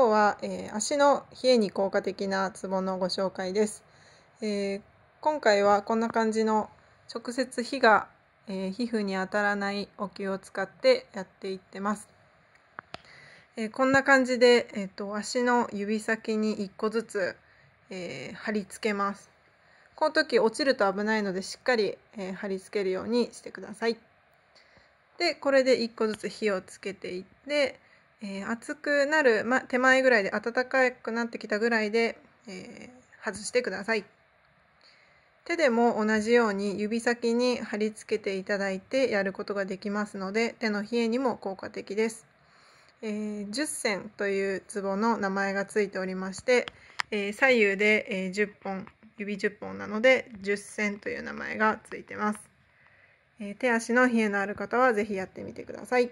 今日は、えー、足の冷えに効果的なツボのご紹介です、えー、今回はこんな感じの直接火が、えー、皮膚に当たらないお灸を使ってやっていってます、えこんな感じで、えーと、と足の指先に1個ずつ、え貼り付けますこの時落ちると危ないのでしっかり、え貼り付けるようにしてくださいでこれで1個ずつ火をつけていってえー、熱くなる、ま、手前ぐらいで暖かくなってきたぐらいで、えー、外してください手でも同じように指先に貼り付けていただいてやることができますので手の冷えにも効果的です、えー、10銭というツボの名前がついておりまして、えー、左右で、え10本指10本なので10銭という名前がついてます、え手足の冷えのある方は是非やってみてください